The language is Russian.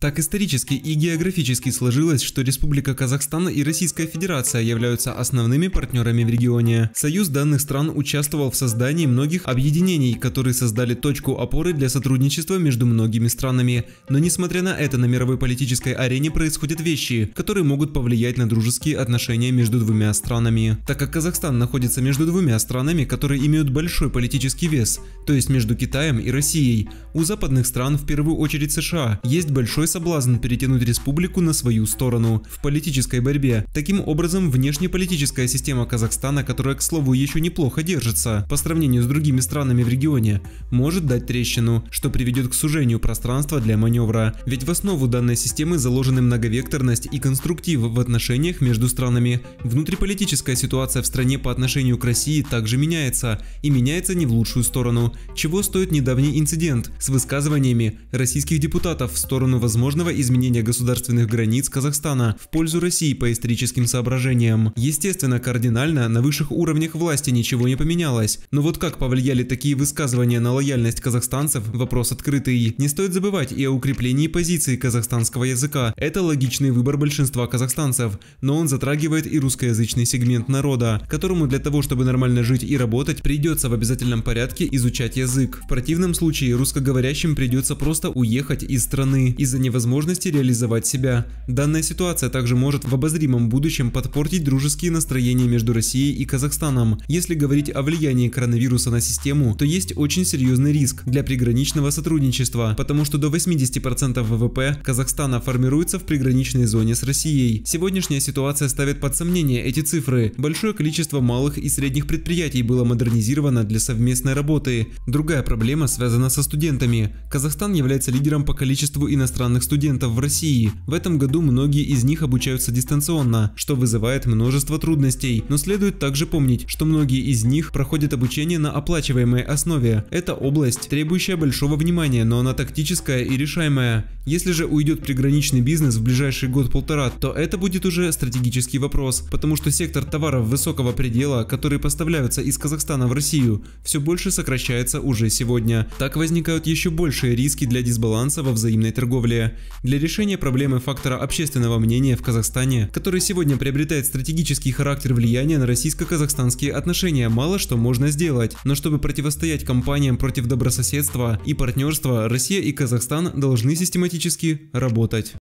Так исторически и географически сложилось, что Республика Казахстан и Российская Федерация являются основными партнерами в регионе. Союз данных стран участвовал в создании многих объединений, которые создали точку опоры для сотрудничества между многими странами. Но несмотря на это, на мировой политической арене происходят вещи, которые могут повлиять на дружеские отношения между двумя странами. Так как Казахстан находится между двумя странами, которые имеют большой политический вес, то есть между Китаем и Россией, у западных стран, в первую очередь США, есть большой соблазн перетянуть республику на свою сторону в политической борьбе. Таким образом, внешнеполитическая система Казахстана, которая, к слову, еще неплохо держится по сравнению с другими странами в регионе, может дать трещину, что приведет к сужению пространства для маневра. Ведь в основу данной системы заложены многовекторность и конструктив в отношениях между странами. Внутриполитическая ситуация в стране по отношению к России также меняется, и меняется не в лучшую сторону, чего стоит недавний инцидент с высказываниями российских депутатов в сторону возможности возможного изменения государственных границ Казахстана в пользу России по историческим соображениям. Естественно, кардинально на высших уровнях власти ничего не поменялось, но вот как повлияли такие высказывания на лояльность казахстанцев – вопрос открытый. Не стоит забывать и о укреплении позиции казахстанского языка. Это логичный выбор большинства казахстанцев, но он затрагивает и русскоязычный сегмент народа, которому для того, чтобы нормально жить и работать, придется в обязательном порядке изучать язык. В противном случае русскоговорящим придется просто уехать из страны из-за него невозможности реализовать себя. Данная ситуация также может в обозримом будущем подпортить дружеские настроения между Россией и Казахстаном. Если говорить о влиянии коронавируса на систему, то есть очень серьезный риск для приграничного сотрудничества, потому что до 80% ВВП Казахстана формируется в приграничной зоне с Россией. Сегодняшняя ситуация ставит под сомнение эти цифры. Большое количество малых и средних предприятий было модернизировано для совместной работы. Другая проблема связана со студентами. Казахстан является лидером по количеству иностранных зарубежных студентов в России. В этом году многие из них обучаются дистанционно, что вызывает множество трудностей, но следует также помнить, что многие из них проходят обучение на оплачиваемой основе. Это область, требующая большого внимания, но она тактическая и решаемая. Если же уйдет приграничный бизнес в ближайший год-полтора, то это будет уже стратегический вопрос, потому что сектор товаров высокого предела, которые поставляются из Казахстана в Россию, все больше сокращается уже сегодня. Так возникают еще большие риски для дисбаланса во взаимной торговле. Для решения проблемы фактора общественного мнения в Казахстане, который сегодня приобретает стратегический характер влияния на российско-казахстанские отношения, мало что можно сделать. Но чтобы противостоять кампаниям против добрососедства и партнерства, Россия и Казахстан должны систематически работать.